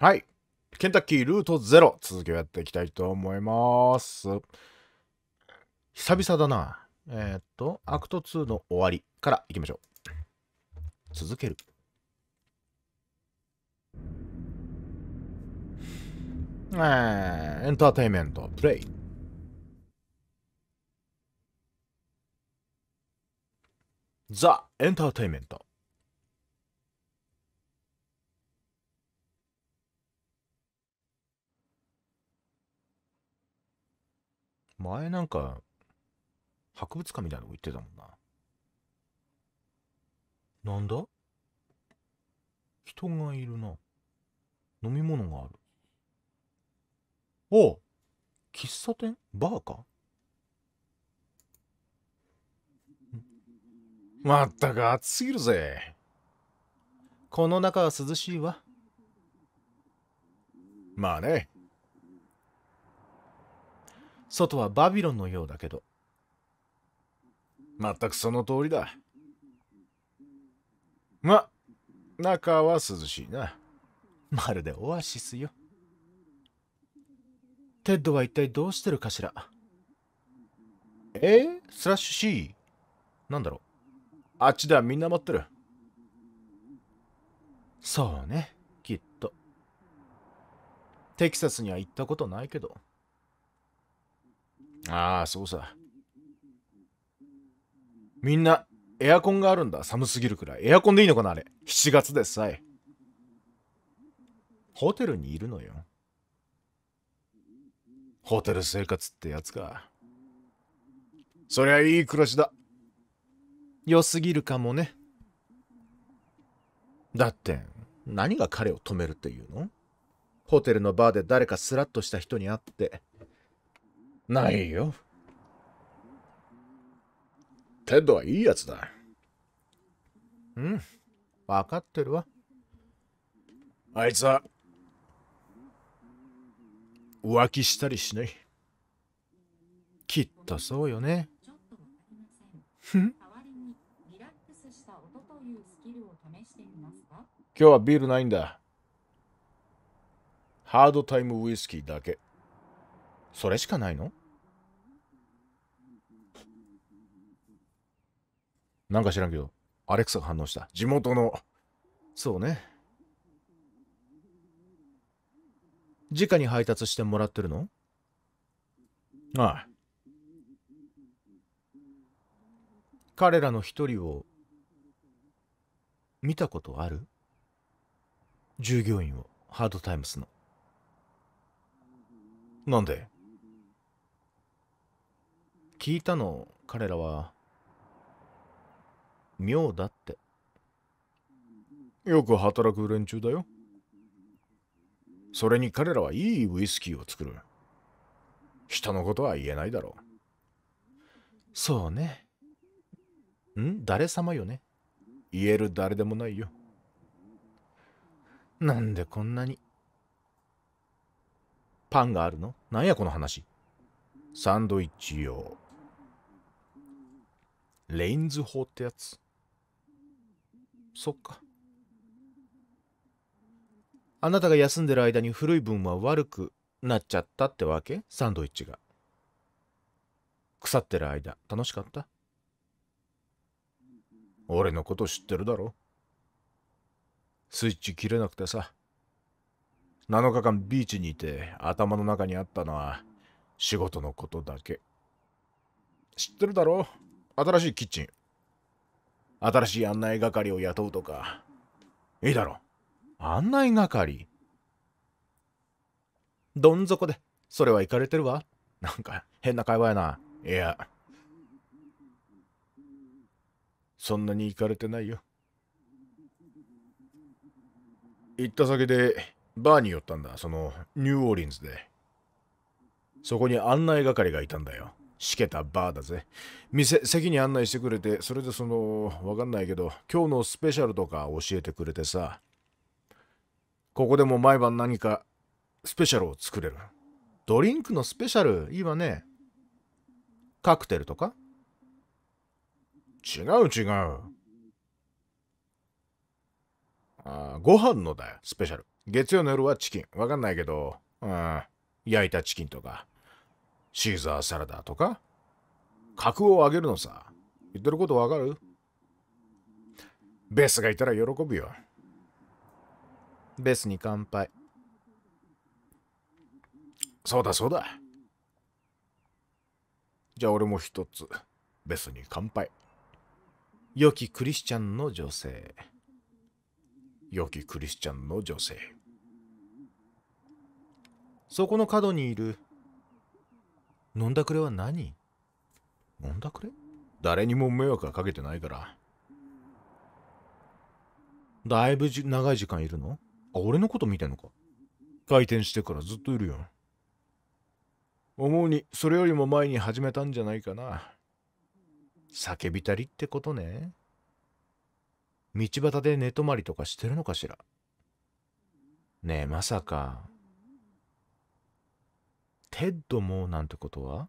はい。ケンタッキールートゼロ、続きをやっていきたいと思います。久々だな。えー、っと、アクト2の終わりからいきましょう。続ける。えー、エンターテインメント、プレイ。ザ・エンターテインメント。前なんか、博物館みたいなとこ行ってたもんな。なんだ人がいるな。飲み物がある。お喫茶店バーかまったく暑すぎるぜ。この中は涼しいわ。まあね。外はバビロンのようだけど全くその通りだま中は涼しいなまるでオアシスよテッドは一体どうしてるかしらえー、スラッシュ C? なんだろうあっちではみんな待ってるそうねきっとテキサスには行ったことないけどああ、そうさ。みんなエアコンがあるんだ。寒すぎるくらい。エアコンでいいのかなあれ。7月でさえ。ホテルにいるのよ。ホテル生活ってやつか。そりゃいい暮らしだ。良すぎるかもね。だって、何が彼を止めるっていうのホテルのバーで誰かスラッとした人に会って、ないよ。テッドはいいやつだ。うん、わかってるわ。あいつは浮気したりしない。きっとそうよね。ん今日はビールないんだ。ハードタイムウイスキーだけ。それしかないのなんか知らんけど、アレクサが反応した。地元の。そうね。直に配達してもらってるのああ。彼らの一人を見たことある従業員をハードタイムスのなんで聞いたの彼らは妙だってよく働く連中だよそれに彼らはいいウイスキーを作る人のことは言えないだろうそうねん誰様よね言える誰でもないよなんでこんなにパンがあるのなんやこの話サンドイッチ用レインズ法ってやつ。そっか。あなたが休んでる間に古い分は悪くなっちゃったってわけサンドイッチが。腐ってる間、楽しかった俺のこと知ってるだろスイッチ切れなくてさ。7日間ビーチにいて頭の中にあったのは仕事のことだけ。知ってるだろう新しいキッチン新しい案内係を雇うとかいいだろ案内係どん底でそれは行かれてるわなんか変な会話やないやそんなに行かれてないよ行った先でバーに寄ったんだそのニューオーリンズでそこに案内係がいたんだよしけたバーだぜ。店、席に案内してくれて、それでその、わかんないけど、今日のスペシャルとか教えてくれてさ。ここでも毎晩何かスペシャルを作れる。ドリンクのスペシャル、いいわね。カクテルとか違う違う。あご飯のだよ、スペシャル。月曜の夜はチキン。わかんないけど、うん、焼いたチキンとか。シーザーサラダとか格を上げるのさ言ってることわかるベースがいたら喜ぶよベースに乾杯そうだそうだじゃあ俺も一つベースに乾杯良きクリスチャンの女性良きクリスチャンの女性そこの角にいる飲んだくれは何飲んだくれ誰にも迷惑はかけてないから。だいぶじ長い時間いるのあ、俺のこと見てんのか回転してからずっといるよ。思うに、それよりも前に始めたんじゃないかな。叫びたりってことね。道端で寝泊まりとかしてるのかしら。ねえ、まさか、テッドもなんてことは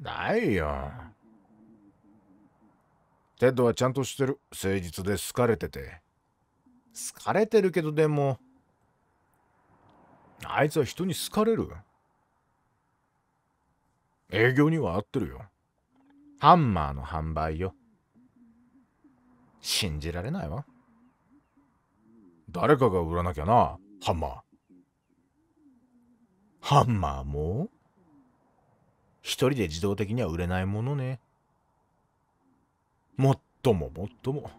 ないよ。テッドはちゃんとしてる。誠実で好かれてて。好かれてるけどでも、あいつは人に好かれる。営業には合ってるよ。ハンマーの販売よ。信じられないわ。誰かが売らなきゃな、ハンマー。ハンマーも一人で自動的には売れないものね。もっとももっとも。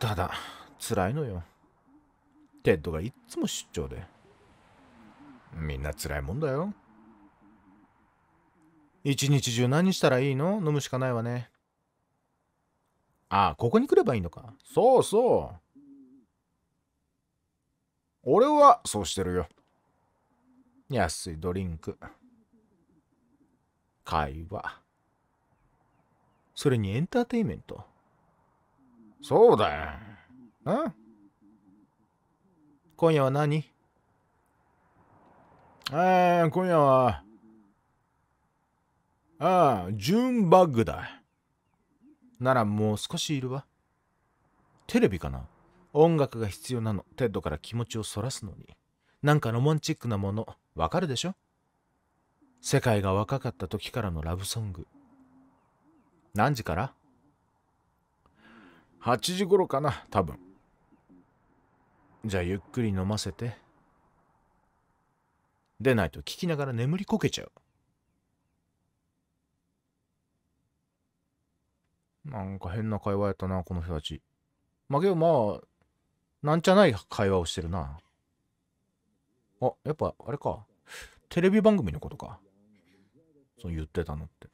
ただ、辛いのよ。テッドがいっつも出張で。みんな辛いもんだよ。一日中何したらいいの飲むしかないわね。ああ、ここに来ればいいのか。そうそう。俺はそうしてるよ。安いドリンク。会話。それにエンターテインメント。そうだよ。ん今夜は何えー、今夜は、ああ、ジューンバッグだ。ならもう少しいるわ。テレビかな音楽が必要なのテッドから気持ちをそらすのになんかロマンチックなものわかるでしょ世界が若かった時からのラブソング何時から ?8 時頃かな多分じゃあゆっくり飲ませてでないと聞きながら眠りこけちゃうなんか変な会話やったなこの人たちまあけどまあなんじゃない会話をしてるな。あ、やっぱ、あれか。テレビ番組のことか。そう言ってたのって。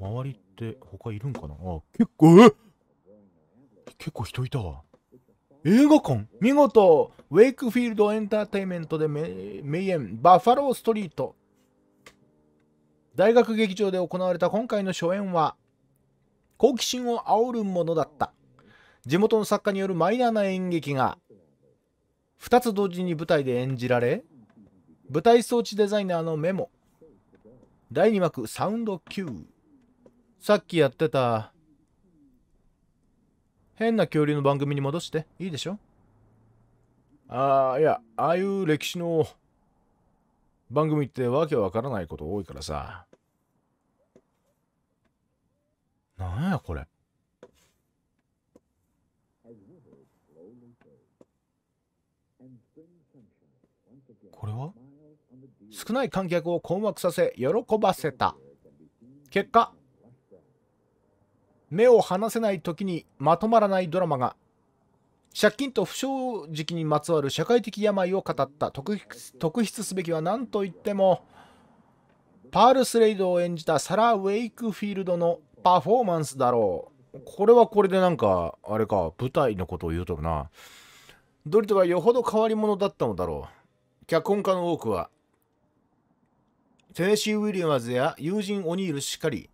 周りって他いるんかなあ、結構、結構人いたわ。映画館見事ウェイクフィールドエンターテイメントで名演バッファローストリート大学劇場で行われた今回の初演は好奇心を煽るものだった地元の作家によるマイナーな演劇が2つ同時に舞台で演じられ舞台装置デザイナーのメモ第2幕サウンド Q さっきやってた変な恐竜の番組に戻していいでしょああいやああいう歴史の番組ってわけわからないこと多いからさなんやこれこれは少ない観客を困惑させ喜ばせた結果目を離せない時にまとまらないドラマが借金と不正直にまつわる社会的病を語った特筆すべきは何といってもパール・スレイドを演じたサラ・ウェイクフィールドのパフォーマンスだろう。これはこれでなんか、あれか、舞台のことを言うとるな。ドリトはよほど変わり者だったのだろう。脚本家の多くは、テネシー・ウィリアムズや友人オニールしかり、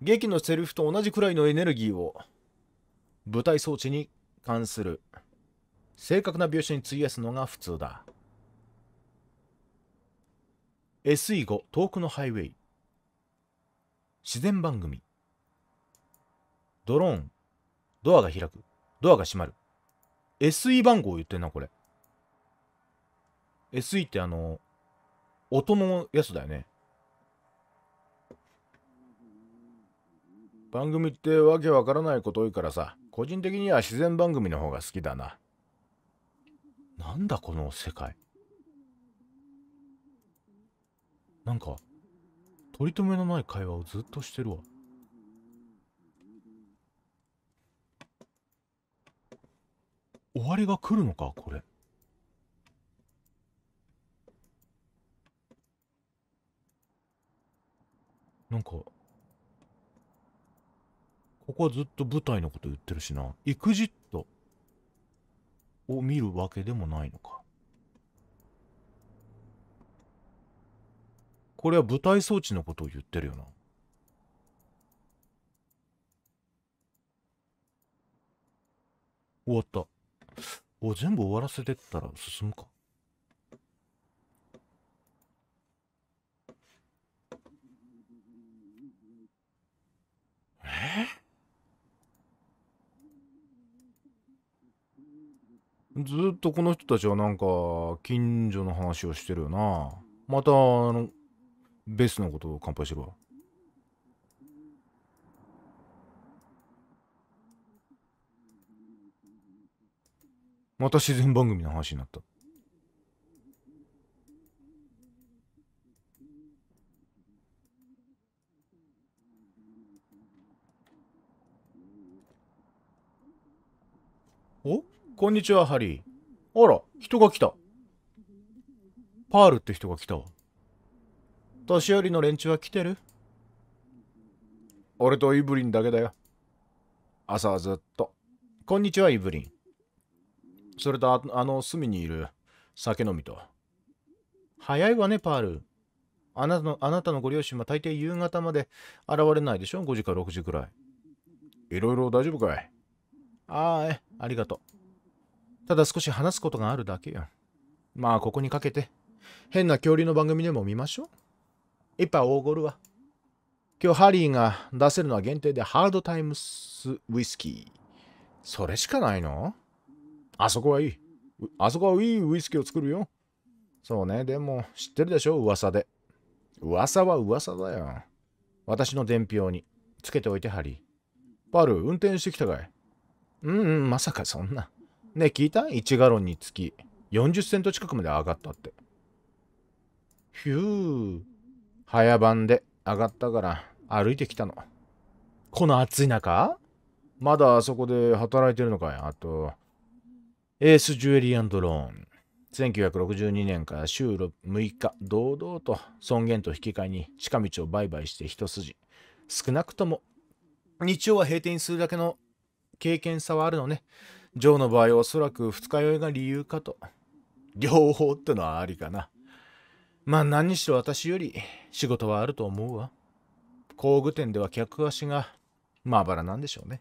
劇のセリフと同じくらいのエネルギーを、舞台装置に関する正確な描写に費やすのが普通だ。SE5 遠くのハイウェイ自然番組ドローン、ドアが開く、ドアが閉まる。SE 番号言ってんな、これ。SE ってあの、音のやつだよね。番組ってわけわからないこと多いからさ、個人的には自然番組の方が好きだな。なんだこの世界。なんか、取り留めのない会話をずっとしてるわ。終わりが来るのかこれなんかここはずっと舞台のこと言ってるしな EXIT を見るわけでもないのかこれは舞台装置のことを言ってるよな終わったお、全部終わらせてったら進むか。えずっとこの人たちはなんか近所の話をしてるよなまたあのベースのことを乾杯してるわまた自然番組の話になった。おこんにちは、ハリー。あら、人が来た。パールって人が来た年寄りの連中は来てる俺とイブリンだけだよ。朝はずっと。こんにちは、イブリン。それとあの隅にいる酒飲みと。早いわね、パール。あなたのあなたのご両親は大抵夕方まで現れないでしょ ?5 時か6時くらい。いろいろ大丈夫かいああ、え、ありがとう。ただ少し話すことがあるだけよ。まあ、ここにかけて。変な恐竜の番組でも見ましょう。一杯大ごるわ。今日ハリーが出せるのは限定でハードタイムスウイスキー。それしかないのあそこはいい。あそこはいいウイスキーを作るよ。そうね、でも知ってるでしょ、噂で。噂は噂だよ。私の伝票につけておいてハリー。パル、運転してきたかいうんうん、まさかそんな。ね聞いた ?1 ガロンにつき40セント近くまで上がったって。ひゅー。早番で上がったから歩いてきたの。この暑い中まだあそこで働いてるのかいあと、エースジュエリーローン。1962年から週6日、堂々と尊厳と引き換えに近道を売買して一筋。少なくとも、日曜は閉店するだけの経験差はあるのね。ジョーの場合おそらく二日酔いが理由かと。両方ってのはありかな。まあ何にしろ私より仕事はあると思うわ。工具店では客足がまばらなんでしょうね。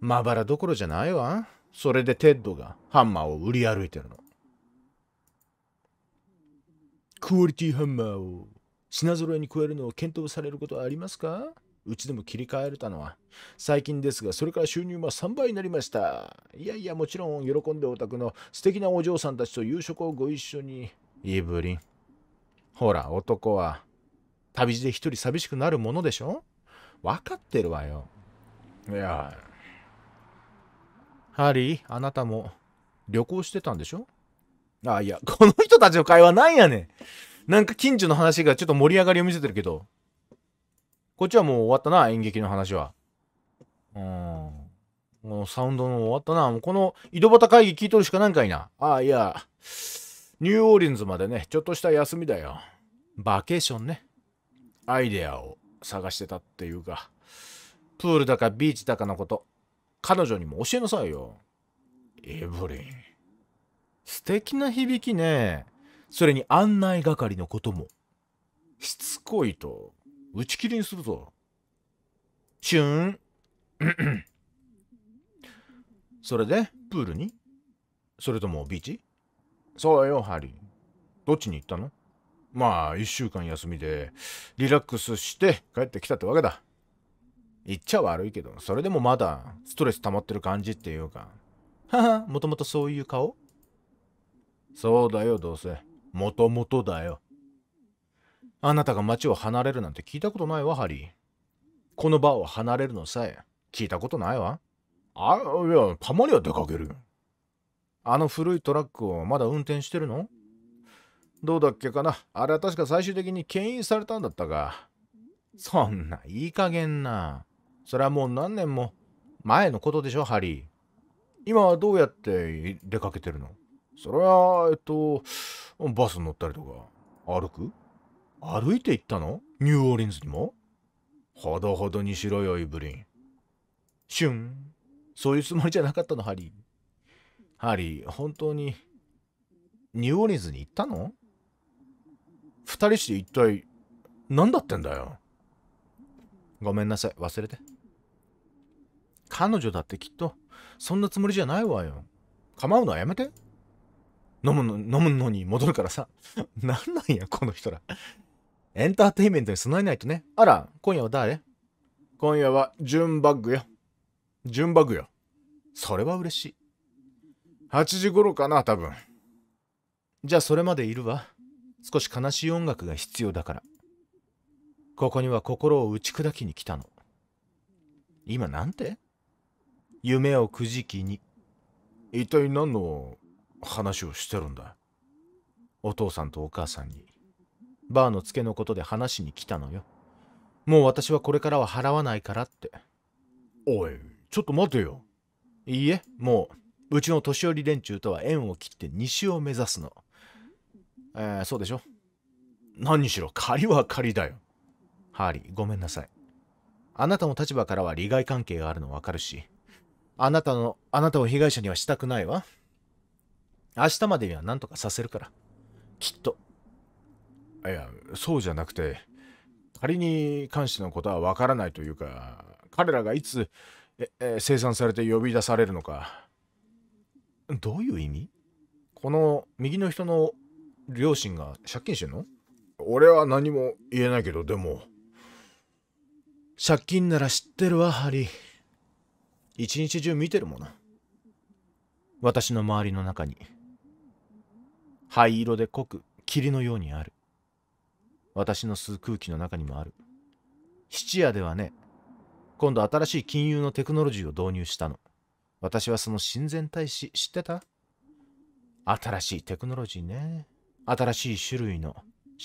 まばらどころじゃないわ。それでテッドがハンマーを売り歩いてるの。クオリティハンマーを品揃えに加えるのを検討されることはありますかうちでも切り替えれたのは最近ですがそれから収入は3倍になりましたいやいやもちろん喜んでお宅の素敵なお嬢さんたちと夕食をご一緒にイブリンほら男は旅路で一人寂しくなるものでしょ分かってるわよいやハリー、あなたも旅行してたんでしょああ、いや、この人たちの会話なんやねん。なんか近所の話がちょっと盛り上がりを見せてるけど。こっちはもう終わったな、演劇の話は。うん。もうサウンドの終わったな。もうこの井戸端会議聞いとるしかないんかいな。ああ、いや、ニューオーリンズまでね、ちょっとした休みだよ。バケーションね。アイデアを探してたっていうか、プールだかビーチだかのこと。彼女にも教えなさいよ。エブリン。素敵な響きね。それに案内係のことも。しつこいと、打ち切りにするぞ。チューン。それで、プールにそれともビーチそうよ、ハリー。どっちに行ったのまあ、一週間休みで、リラックスして帰ってきたってわけだ。言っちゃ悪いけど、それでもまだストレス溜まってる感じっていうか。はは、もともとそういう顔そうだよ、どうせ。もともとだよ。あなたが街を離れるなんて聞いたことないわ、ハリー。この場を離れるのさえ聞いたことないわ。あ、いや、たまには出かけるよ。あの古いトラックをまだ運転してるのどうだっけかなあれは確か最終的に牽引されたんだったが。そんないい加減な。それはもう何年も前のことでしょハリー今はどうやって出かけてるのそれはえっとバス乗ったりとか歩く歩いて行ったのニューオーリンズにもほどほどにしろよイブリンシュンそういうつもりじゃなかったのハリーハリー本当にニューオーリンズに行ったの二人して一体何だってんだよごめんなさい忘れて。彼女だってきっと、そんなつもりじゃないわよ。構うのはやめて。飲むの、飲むのに戻るからさ。なんなんや、この人ら。エンターテインメントに備えないとね。あら、今夜は誰今夜は、ジュンバッグよ。ジュンバッグよ。それは嬉しい。8時頃かな、多分。じゃあ、それまでいるわ。少し悲しい音楽が必要だから。ここには心を打ち砕きに来たの。今なんて夢をくじきに一体何の話をしてるんだお父さんとお母さんにバーの付けのことで話しに来たのよもう私はこれからは払わないからっておいちょっと待てよいいえもううちの年寄り連中とは縁を切って西を目指すのえー、そうでしょ何しろ借りは借りだよハーリーごめんなさいあなたの立場からは利害関係があるの分かるしあなたの、あなたを被害者にはしたくないわ。明日までには何とかさせるから。きっと。いや、そうじゃなくて、仮に関してのことはわからないというか、彼らがいつ、え、え生産されて呼び出されるのか。どういう意味この右の人の両親が借金してんの俺は何も言えないけど、でも。借金なら知ってるわ、ハリー。一日中見てるもの私の周りの中に灰色で濃く霧のようにある私の吸う空気の中にもある質屋ではね今度新しい金融のテクノロジーを導入したの私はその親善大使知ってた新しいテクノロジーね新しい種類の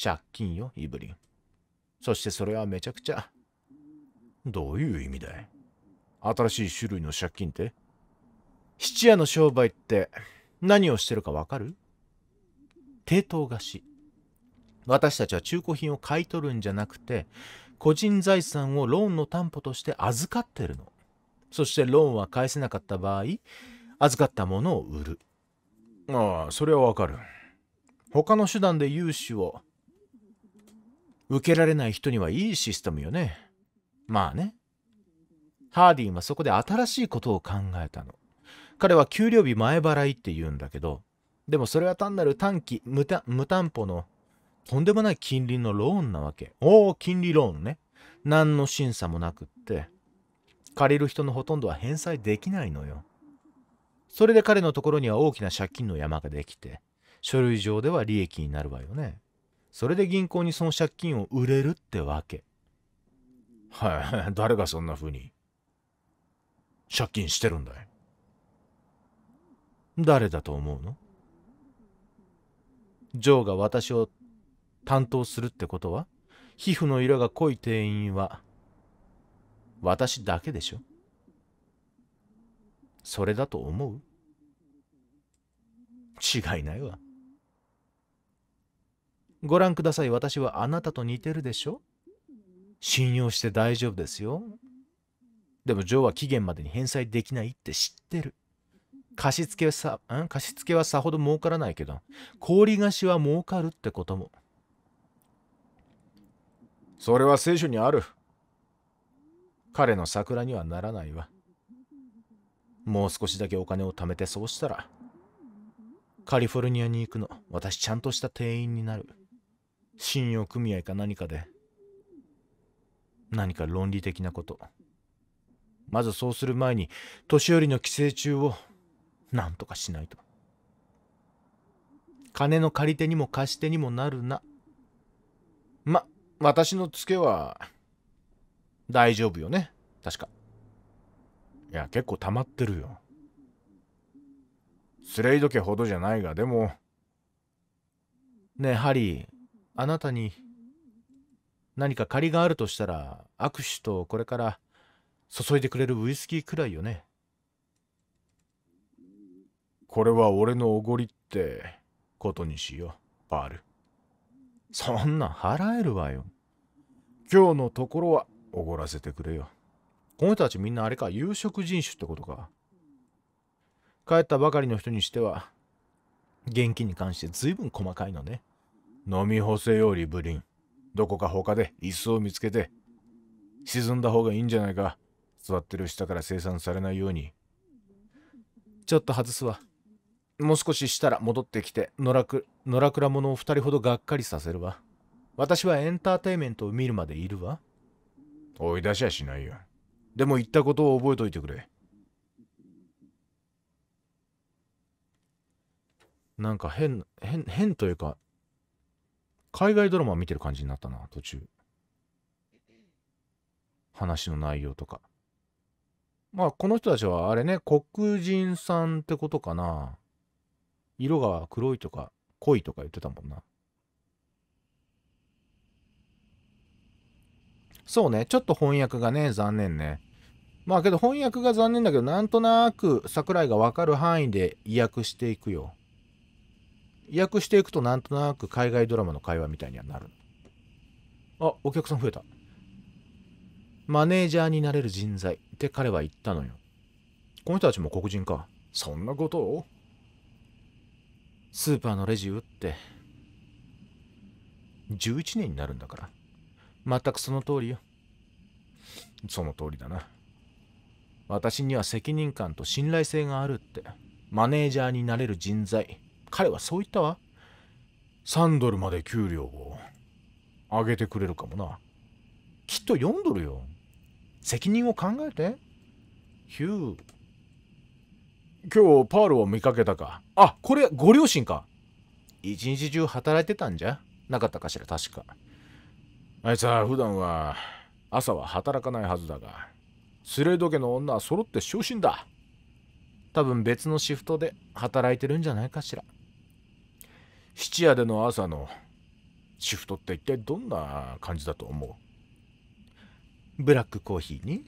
借金よイブリンそしてそれはめちゃくちゃどういう意味だい新しい種類の借金って質屋の商売って何をしてるかわかる抵当貸し私たちは中古品を買い取るんじゃなくて個人財産をローンの担保として預かってるのそしてローンは返せなかった場合預かったものを売るああそれはわかる他の手段で融資を受けられない人にはいいシステムよねまあねハーディンはそこで新しいことを考えたの。彼は給料日前払いって言うんだけど、でもそれは単なる短期無担保のとんでもない金利のローンなわけ。おお、金利ローンね。何の審査もなくって、借りる人のほとんどは返済できないのよ。それで彼のところには大きな借金の山ができて、書類上では利益になるわよね。それで銀行にその借金を売れるってわけ。はい、誰がそんな風に。借金してるんだい誰だと思うのジョーが私を担当するってことは皮膚の色が濃い店員は私だけでしょそれだと思う違いないわご覧ください私はあなたと似てるでしょ信用して大丈夫ですよでもジョーは期限までに返済できないって知ってる。貸付さ、ん貸付はさほど儲からないけど、氷菓子は儲かるってことも。それは聖書にある。彼の桜にはならないわ。もう少しだけお金を貯めてそうしたら、カリフォルニアに行くの、私ちゃんとした店員になる。信用組合か何かで、何か論理的なこと。まずそうする前に年寄りの寄生虫を何とかしないと金の借り手にも貸し手にもなるなま私のツケは大丈夫よね確かいや結構溜まってるよスレイ時計ほどじゃないがでもねえハリーあなたに何か借りがあるとしたら握手とこれから注いでくれるウイスキーくらいよねこれは俺のおごりってことにしようパールそんな払えるわよ今日のところはおごらせてくれよこの人たちみんなあれか有色人種ってことか帰ったばかりの人にしては現金に関して随分細かいのね飲み干せよリブリンどこか他で椅子を見つけて沈んだ方がいいんじゃないか座ってる下から生産されないようにちょっと外すわもう少ししたら戻ってきて野良野良倉者を2人ほどがっかりさせるわ私はエンターテイメントを見るまでいるわ追い出しはしないよでも言ったことを覚えといてくれなんか変変変というか海外ドラマ見てる感じになったな途中話の内容とかまあこの人たちはあれね黒人さんってことかな色が黒いとか濃いとか言ってたもんなそうねちょっと翻訳がね残念ねまあけど翻訳が残念だけどなんとなく桜井が分かる範囲で意訳していくよ意訳していくとなんとなく海外ドラマの会話みたいにはなるあお客さん増えたマネージャーになれる人材って彼は言ったのよ。この人たちも黒人か。そんなことをスーパーのレジ打って、11年になるんだから。全くその通りよ。その通りだな。私には責任感と信頼性があるって。マネージャーになれる人材。彼はそう言ったわ。3ドルまで給料を上げてくれるかもな。きっと4ドルよ。責任を考えてヒュー今日パールを見かけたかあこれご両親か一日中働いてたんじゃなかったかしら確かあいつは普段は朝は働かないはずだがスレイド家の女は揃って昇進だ多分別のシフトで働いてるんじゃないかしら質屋での朝のシフトって一体どんな感じだと思うブラックコーヒーに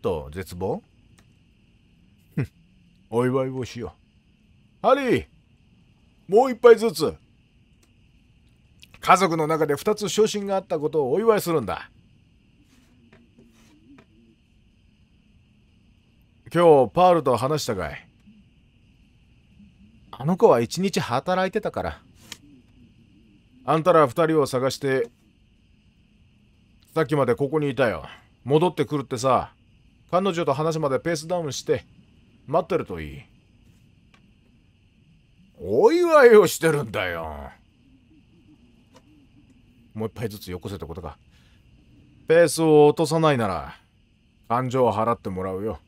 と絶望お祝いをしよう。ハリーもう一杯ずつ家族の中で二つ昇進があったことをお祝いするんだ。今日パールと話したかいあの子は一日働いてたから。あんたら二人を探してさっきまでここにいたよ戻ってくるってさ彼女と話までペースダウンして待ってるといいお祝いをしてるんだよもう一杯ずつよこせってことかペースを落とさないなら感情を払ってもらうよ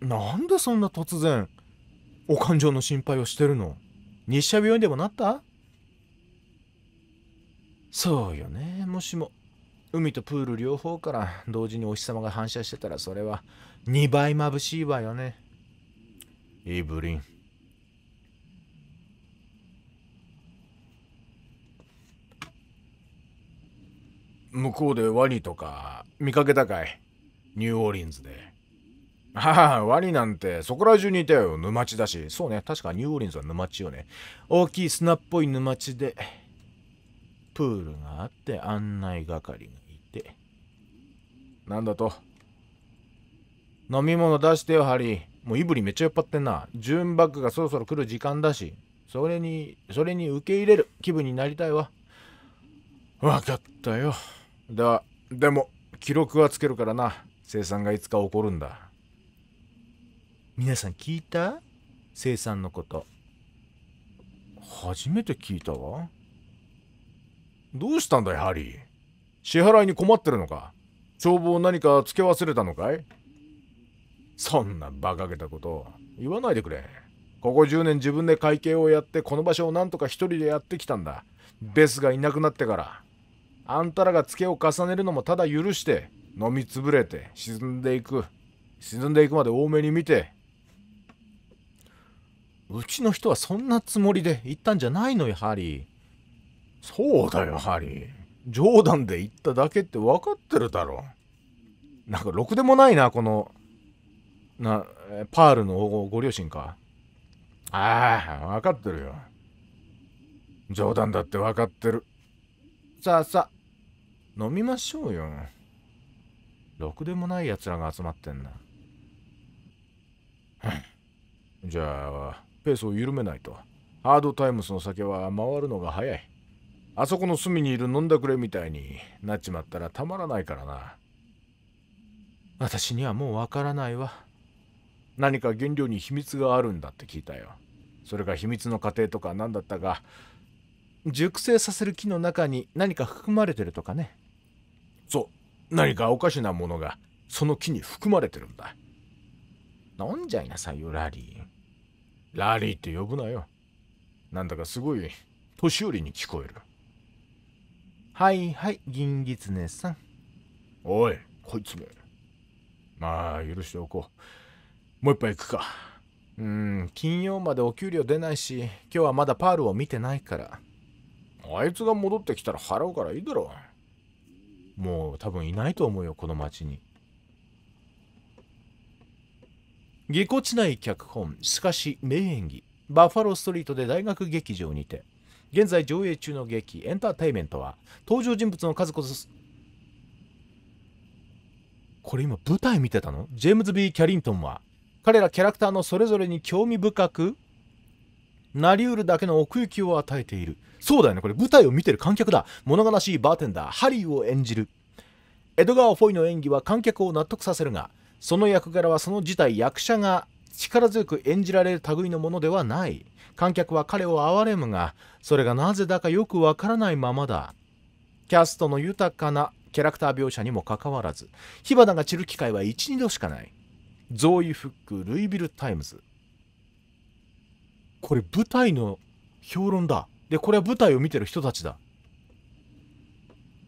なんでそんな突然お感情の心配をしてるの日射病院でもなったそうよねもしも海とプール両方から同時にお日様が反射してたらそれは2倍眩しいわよねイブリン向こうでワニとか見かけたかいニューオーリンズでああワニなんてそこら中にいたよ沼地だしそうね確かニューオーリンズは沼地よね大きい砂っぽい沼地でプールがあって案内係がいてなんだと飲み物出してよハリーもうイブリめっちゃ酔っ払ってんな純バックがそろそろ来る時間だしそれにそれに受け入れる気分になりたいわ分かったよだでも記録はつけるからな生産がいつか起こるんだ皆さん聞いた生産のこと初めて聞いたわどうしたんだよ、ハリー支払いに困ってるのか帳簿を何か付け忘れたのかいそんな馬鹿げたこと言わないでくれここ10年自分で会計をやってこの場所をなんとか一人でやってきたんだベスがいなくなってからあんたらがつけを重ねるのもただ許して飲みつぶれて沈んでいく沈んでいくまで多めに見てうちの人はそんなつもりで言ったんじゃないのよハリーそうだよハリー冗談で言っただけって分かってるだろなんかろくでもないなこのなパールのご両親かああ分かってるよ冗談だって分かってるさあさあ飲みましょうよろくでもないやつらが集まってんなじゃあペースを緩めないとハードタイムスの酒は回るのが早いあそこの隅にいる飲んだくれみたいになっちまったらたまらないからな私にはもうわからないわ何か原料に秘密があるんだって聞いたよそれが秘密の過程とか何だったか熟成させる木の中に何か含まれてるとかねそう何かおかしなものがその木に含まれてるんだ飲んじゃいなさいよラリーラリーって呼ぶなよなんだかすごい年寄りに聞こえるはいはい、銀狐さん。おい、こいつめ。まあ、許しておこう。もう一杯行くか。うん、金曜までお給料出ないし、今日はまだパールを見てないから。あいつが戻ってきたら払うからいいだろう。もう多分いないと思うよ、この町に。ぎこちない脚本、しかし名演技。バッファローストリートで大学劇場にて。現在上映中の劇エンターテイメントは登場人物の数こそこれ今舞台見てたのジェームズ・ B・ キャリントンは彼らキャラクターのそれぞれに興味深くなりうるだけの奥行きを与えているそうだよねこれ舞台を見てる観客だ物悲しいバーテンダーハリーを演じるエドガー・フォイの演技は観客を納得させるがその役柄はその事態役者が力強く演じられる類のものではない観客は彼を憐れむがそれがなぜだかよくわからないままだキャストの豊かなキャラクター描写にもかかわらず火花が散る機会は12度しかないゾーイ・フックルイビル・タイムズこれ舞台の評論だでこれは舞台を見てる人たちだ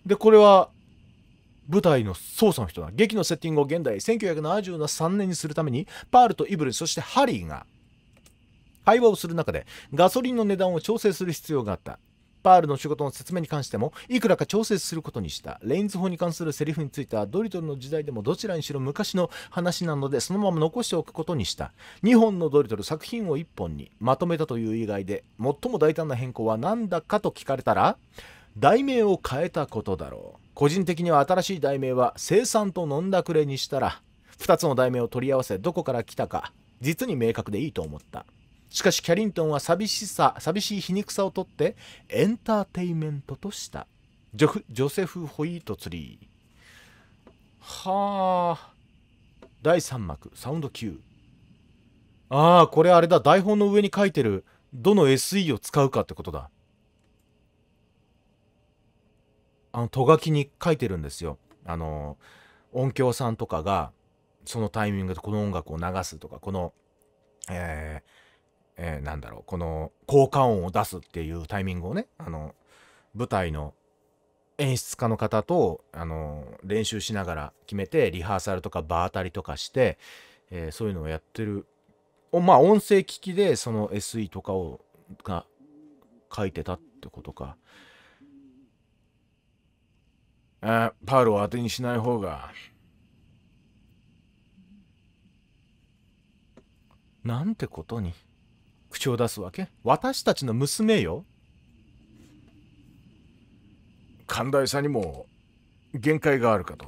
でこれは舞台の操作の人は劇のセッティングを現代1973年にするためにパールとイブルそしてハリーが会話をする中でガソリンの値段を調整する必要があったパールの仕事の説明に関してもいくらか調整することにしたレインズ法に関するセリフについてはドリトルの時代でもどちらにしろ昔の話なのでそのまま残しておくことにした2本のドリトル作品を1本にまとめたという以外で最も大胆な変更は何だかと聞かれたら題名を変えたことだろう個人的には新しい題名は生産と飲んだくれにしたら2つの題名を取り合わせどこから来たか実に明確でいいと思ったしかしキャリントンは寂しさ寂しい皮肉さをとってエンターテイメントとしたジョセフ・ホイートツリーはあ第3幕サウンド9ああこれあれだ台本の上に書いてるどの SE を使うかってことだあのとがきに書いてるんですよ。あの音響さんとかがそのタイミングでこの音楽を流すとかこの、えーえー、なんだろうこの効果音を出すっていうタイミングをねあの舞台の演出家の方とあの練習しながら決めてリハーサルとか場当たりとかして、えー、そういうのをやってるまあ音声機器でその SE とかをが書いてたってことか。あパールを当てにしない方がなんてことに口を出すわけ私たちの娘よ寛大さにも限界があるかと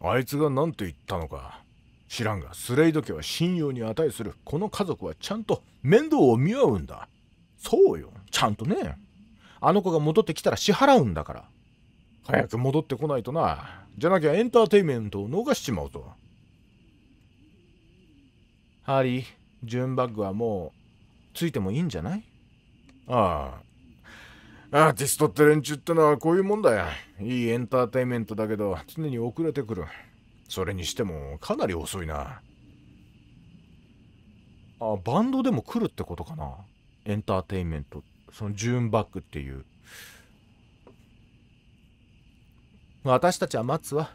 あいつが何て言ったのか知らんがスレイド家は信用に値するこの家族はちゃんと面倒を見合うんだそうよちゃんとねあの子が戻ってきたら支払うんだから早く戻ってこないとなじゃなきゃエンターテインメントを逃しちまうぞハリージュンバッグはもうついてもいいんじゃないああアーティストって連中ってのはこういうもんだよいいエンターテインメントだけど常に遅れてくるそれにしてもかなり遅いなあバンドでも来るってことかなエンターテインメントってそのジューンバックっていう私たちはつわ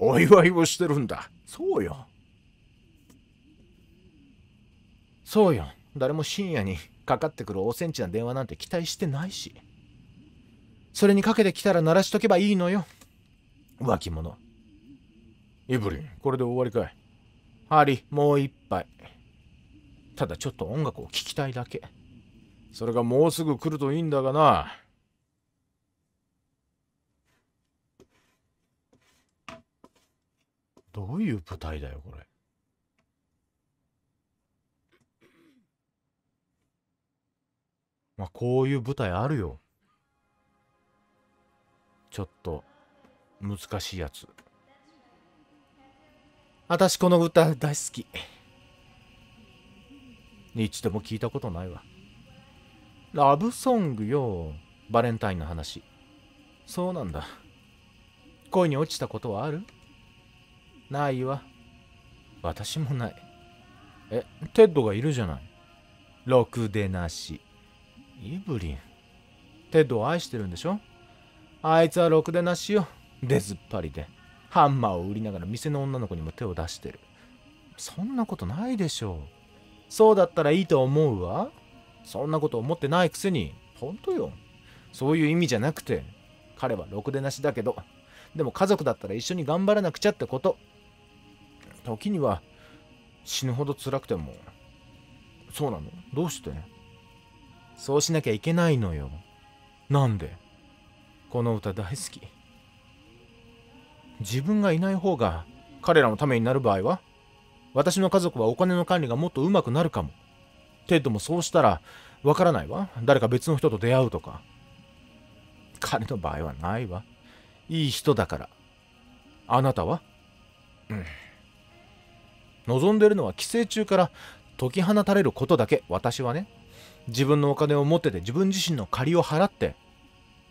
お祝いをしてるんだそうよそうよ誰も深夜にかかってくるおセンチな電話なんて期待してないしそれにかけてきたら鳴らしとけばいいのよ浮気者イブリンこれで終わりかいハリもう一杯ただちょっと音楽を聴きたいだけ。それがもうすぐ来るといいんだがな。どういう舞台だよ、これ。まあ、こういう舞台あるよ。ちょっと、難しいやつ。私この歌大好き。一 度も聞いたことないわ。ラブソングよ。バレンタインの話。そうなんだ。恋に落ちたことはあるないわ。私もない。え、テッドがいるじゃない。ろくでなし。イブリン。テッドを愛してるんでしょあいつはろくでなしよ。出ずっぱりで。ハンマーを売りながら店の女の子にも手を出してる。そんなことないでしょう。そうだったらいいと思うわ。そんなこと思ってないくせに、本当よ。そういう意味じゃなくて、彼はろくでなしだけど、でも家族だったら一緒に頑張らなくちゃってこと。時には死ぬほど辛くても。そうなのどうしてそうしなきゃいけないのよ。なんでこの歌大好き。自分がいない方が彼らのためになる場合は私の家族はお金の管理がもっとうまくなるかも。程度もそうしたらわからないわ。誰か別の人と出会うとか。彼の場合はないわ。いい人だから。あなたは、うん、望んでるのは寄生虫から解き放たれることだけ。私はね、自分のお金を持ってて自分自身の借りを払って、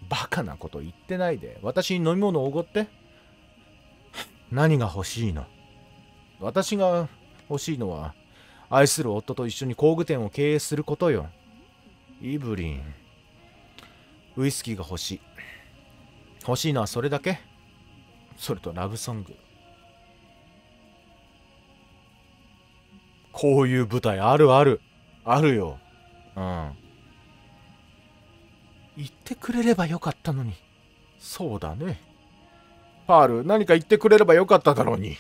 バカなこと言ってないで。私に飲み物をおごって。何が欲しいの私が欲しいのは愛する夫と一緒に工具店を経営することよイブリンウイスキーが欲しい欲しいのはそれだけそれとラブソングこういう舞台あるあるあるようん言ってくれればよかったのにそうだねパール何か言ってくれればよかっただろうに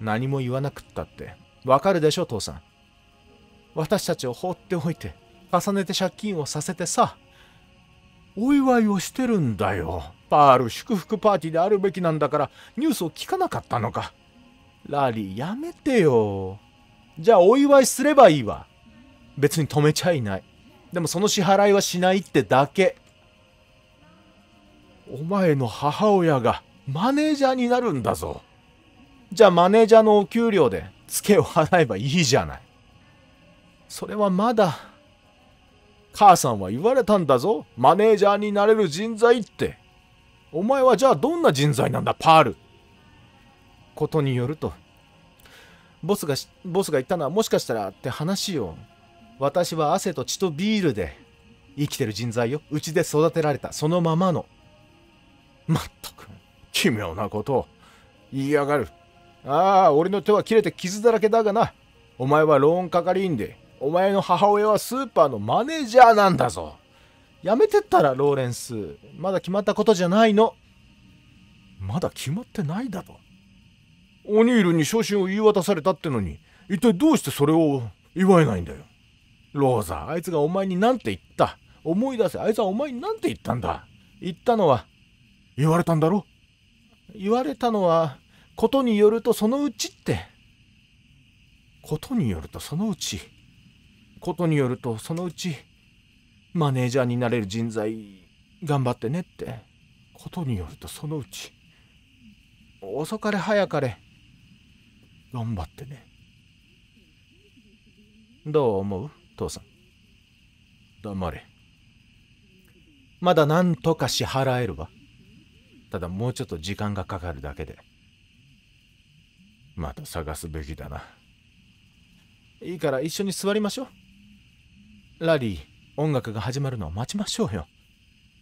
何も言わなくったってわかるでしょ父さん私たちを放っておいて重ねて借金をさせてさお祝いをしてるんだよパール祝福パーティーであるべきなんだからニュースを聞かなかったのかラリーやめてよじゃあお祝いすればいいわ別に止めちゃいないでもその支払いはしないってだけお前の母親がマネージャーになるんだぞじゃあマネージャーのお給料で付けを払えばいいじゃない。それはまだ、母さんは言われたんだぞ。マネージャーになれる人材って。お前はじゃあどんな人材なんだ、パール。ことによると、ボスが、ボスが言ったのはもしかしたらって話よ。私は汗と血とビールで生きてる人材よ。うちで育てられた、そのままの。まったく、奇妙なことを言いやがる。ああ、俺の手は切れて傷だらけだがな。お前はローン係員で、お前の母親はスーパーのマネージャーなんだぞ。やめてったら、ローレンス。まだ決まったことじゃないの。まだ決まってないだと。オニールに昇進を言い渡されたってのに、一体どうしてそれを祝えないんだよ。ローザ、あいつがお前に何て言った思い出せ、あいつはお前に何て言ったんだ言ったのは、言われたんだろ言われたのは、ことによるとそのうちってことによるとそのうちことによるとそのうちマネージャーになれる人材頑張ってねってことによるとそのうち遅かれ早かれ頑張ってねどう思う父さん黙れまだ何とか支払えるわただもうちょっと時間がかかるだけでまた探すべきだな。いいから一緒に座りましょう。ラリー、音楽が始まるのを待ちましょうよ。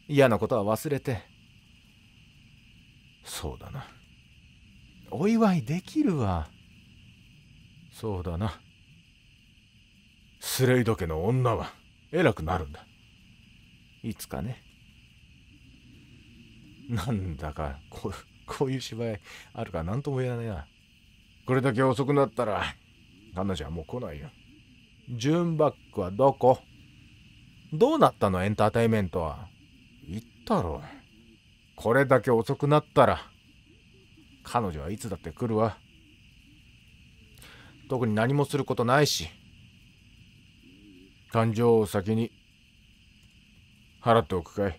嫌なことは忘れて。そうだな。お祝いできるわ。そうだな。スレイド家の女は偉くなるんだ。いつかね。なんだかこ、こういう芝居あるから何とも言えないな。これだけ遅くなったら彼女はもう来ないよジューンバックはどこどうなったのエンターテインメントは言ったろこれだけ遅くなったら彼女はいつだって来るわ特に何もすることないし感情を先に払っておくかい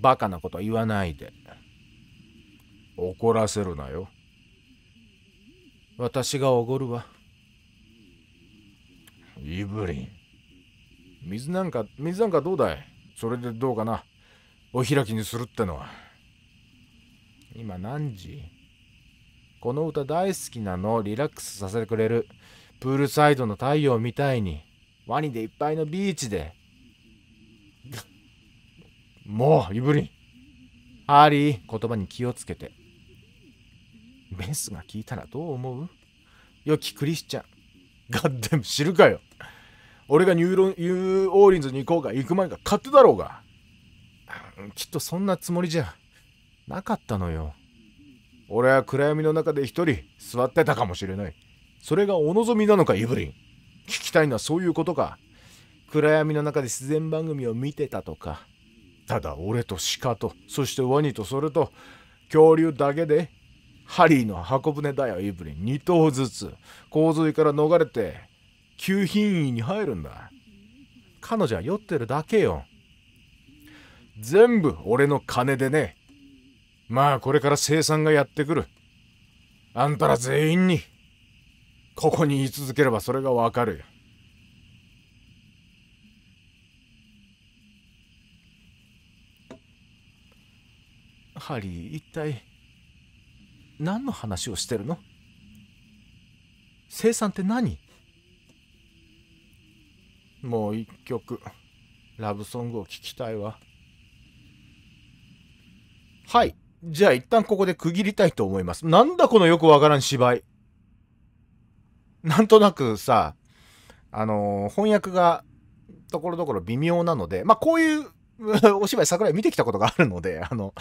バカなこと言わないで怒らせるなよ私がおごるわイブリン水なんか水なんかどうだいそれでどうかなお開きにするってのは今何時この歌大好きなのリラックスさせてくれるプールサイドの太陽みたいにワニでいっぱいのビーチでもうイブリンハリー言葉に気をつけて。メスが聞いたらどう思う良きクリスチャン。ガッデム知るかよ。俺がニューロニューオーリンズに行こうか行く前が勝手だろうが。きっとそんなつもりじゃなかったのよ。俺は暗闇の中で一人座ってたかもしれない。それがお望みなのか、イブリン。聞きたいのはそういうことか。暗闇の中で自然番組を見てたとか。ただ俺と鹿と、そしてワニとそれと恐竜だけでハリーの箱舟だよイブリン2頭ずつ洪水から逃れて旧品位に入るんだ彼女は酔ってるだけよ全部俺の金でねまあこれから生産がやってくるあんたら全員にここに居続ければそれがわかるよハリー一体何の話をしてるの生産って何もう一曲ラブソングを聴きたいわはいじゃあ一旦ここで区切りたいと思いますなんだこのよくわからん芝居なんとなくさあのー、翻訳がところどころ微妙なのでまあこういう お芝居桜井見てきたことがあるのであの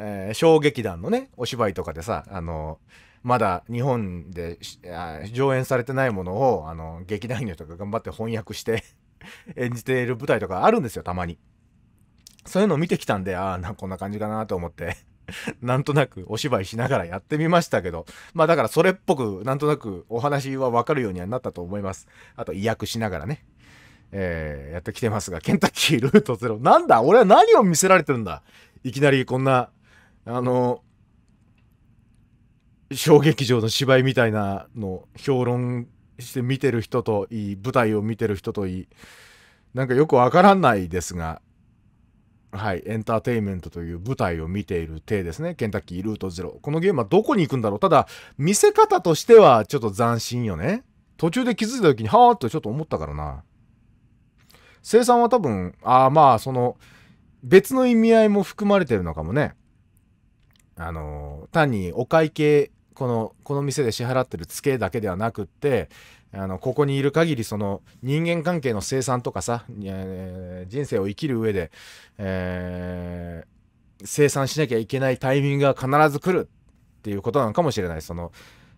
えー、小劇団のねお芝居とかでさあのまだ日本で上演されてないものをあの劇団員の人が頑張って翻訳して 演じている舞台とかあるんですよたまに。そういうのを見てきたんでああこんな感じかなと思って なんとなくお芝居しながらやってみましたけど、まあだからそれっぽく、なんとなくお話はわかるようにはなったと思います。あと、意訳しながらね、えー、やってきてますが、ケンタッキールートゼロ。なんだ俺は何を見せられてるんだいきなりこんなあの小劇場の芝居みたいなの評論して見てる人といい舞台を見てる人といいなんかよくわからないですがはいエンターテインメントという舞台を見ている体ですねケンタッキールートゼロこのゲームはどこに行くんだろうただ見せ方としてはちょっと斬新よね途中で気づいた時にはあっとちょっと思ったからな生産は多分ああまあその別の意味合いも含まれてるのかもねあの単にお会計このこの店で支払ってるツケだけではなくってあのここにいる限りその人間関係の生産とかさ、えー、人生を生きる上で、えー、生産しなきゃいけないタイミングが必ず来るっていうことなのかもしれないその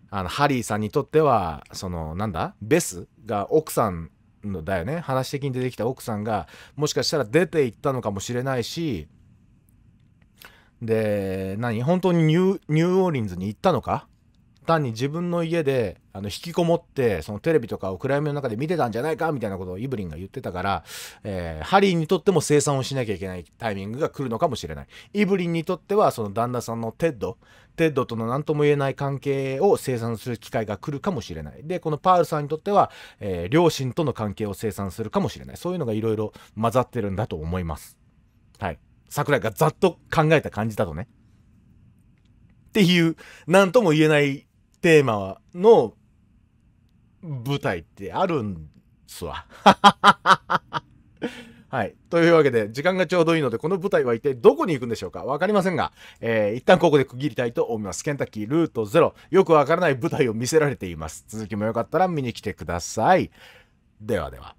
あのハリーさんにとってはそのなんだベスが奥さんのだよね話的に出てきた奥さんがもしかしたら出ていったのかもしれないしで何本当にニューオーリンズに行ったのか単に自分の家であの引きこもってそのテレビとかを暗闇の中で見てたんじゃないかみたいなことをイブリンが言ってたから、えー、ハリーにとっても生産をしなきゃいけないタイミングが来るのかもしれないイブリンにとってはその旦那さんのテッドテッドとの何とも言えない関係を生産する機会が来るかもしれないでこのパールさんにとっては、えー、両親との関係を生産するかもしれないそういうのがいろいろ混ざってるんだと思いますはい桜井がざっと考えた感じだとね。っていう、何とも言えないテーマの舞台ってあるんすわ。はい。というわけで、時間がちょうどいいので、この舞台は一体どこに行くんでしょうかわかりませんが、えー、一旦ここで区切りたいと思います。ケンタッキールート0。よくわからない舞台を見せられています。続きもよかったら見に来てください。ではでは。